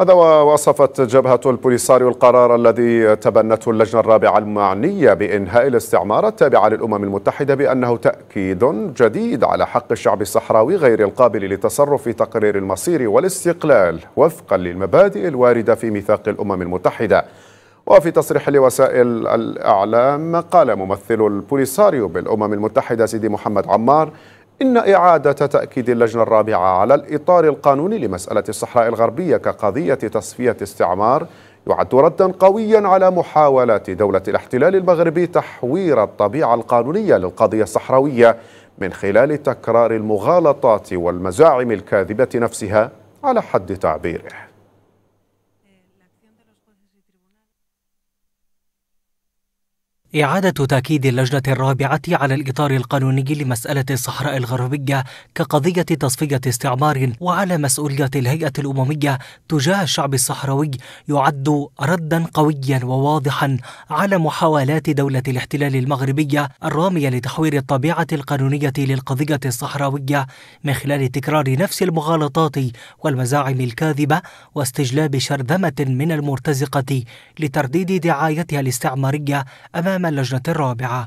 هذا ووصفت جبهة البوليساريو القرار الذي تبنته اللجنة الرابعة المعنية بإنهاء الاستعمار التابعة للأمم المتحدة بأنه تأكيد جديد على حق الشعب الصحراوي غير القابل للتصرف في تقرير المصير والاستقلال وفقا للمبادئ الواردة في ميثاق الأمم المتحدة وفي تصريح لوسائل الإعلام قال ممثل البوليساريو بالأمم المتحدة سيدي محمد عمار إن إعادة تأكيد اللجنة الرابعة على الإطار القانوني لمسألة الصحراء الغربية كقضية تصفية استعمار يعد ردا قويا على محاولات دولة الاحتلال المغربي تحوير الطبيعة القانونية للقضية الصحراوية من خلال تكرار المغالطات والمزاعم الكاذبة نفسها على حد تعبيره إعادة تأكيد اللجنة الرابعة على الإطار القانوني لمسألة الصحراء الغربية كقضية تصفية استعمار وعلى مسؤولية الهيئة الأممية تجاه الشعب الصحراوي يعد ردا قويا وواضحا على محاولات دولة الاحتلال المغربية الرامية لتحوير الطبيعة القانونية للقضية الصحراوية من خلال تكرار نفس المغالطات والمزاعم الكاذبة واستجلاب شرذمة من المرتزقة لترديد دعايتها الاستعمارية أمام اللجنة الرابعة